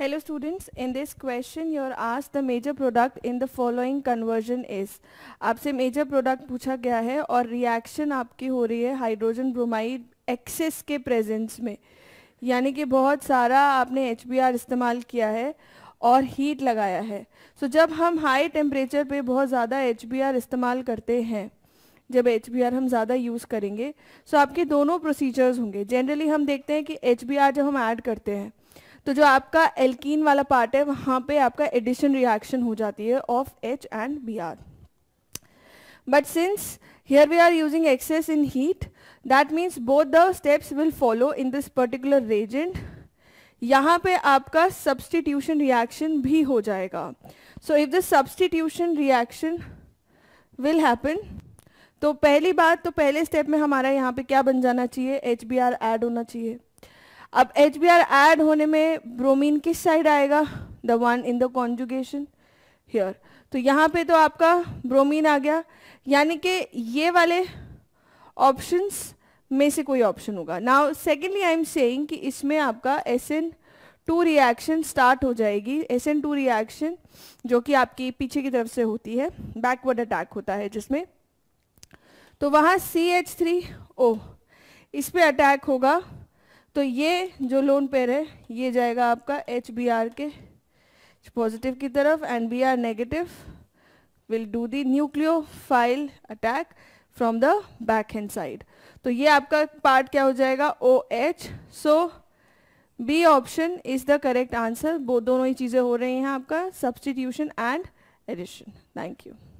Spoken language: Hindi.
Hello students, in this question you are asked the major product in the following conversion is. आपसे major product पूछा गया है और reaction आपकी हो रही है हाइड्रोजन ब्रोमाइड एक्सेस के प्रेजेंस में यानी कि बहुत सारा आपने एच इस्तेमाल किया है और हीट लगाया है सो so, जब हम हाई टेम्परेचर पे बहुत ज़्यादा एच इस्तेमाल करते हैं जब एच हम ज़्यादा यूज़ करेंगे सो so आपके दोनों प्रोसीजर्स होंगे जनरली हम देखते हैं कि एच जब हम ऐड करते हैं तो जो आपका एल्कीन वाला पार्ट है वहाँ पे आपका एडिशन रिएक्शन हो जाती है of H and B R but since here we are using excess in heat that means both the steps will follow in this particular reagent यहाँ पे आपका सब्सटीट्यूशन रिएक्शन भी हो जाएगा so if the substitution reaction will happen तो पहली बात तो पहले स्टेप में हमारा यहाँ पे क्या बन जाना चाहिए एच बी आर एड होना चाहिए अब एच बी आर एड होने में ब्रोमीन किस साइड आएगा the one in the conjugation here तो यहाँ पे तो आपका ब्रोमीन आ गया यानी कि ये वाले ऑप्शंस में से कोई ऑप्शन होगा now secondly I am saying कि इसमें आपका S N two reaction start हो जाएगी एस एन टू रिएक्शन जो कि आपकी पीछे की तरफ से होती है बैकवर्ड अटैक होता है जिसमें तो वहाँ सी एच थ्री ओ इस पर अटैक होगा तो ये जो लोन पेयर है ये जाएगा आपका एच बी आर के पॉजिटिव की तरफ and B R negative will do the nucleophile attack from the back hand side तो ये आपका पार्ट क्या हो जाएगा O H so B option is the correct answer दोनों ही चीज़ें हो रही हैं आपका substitution and addition thank you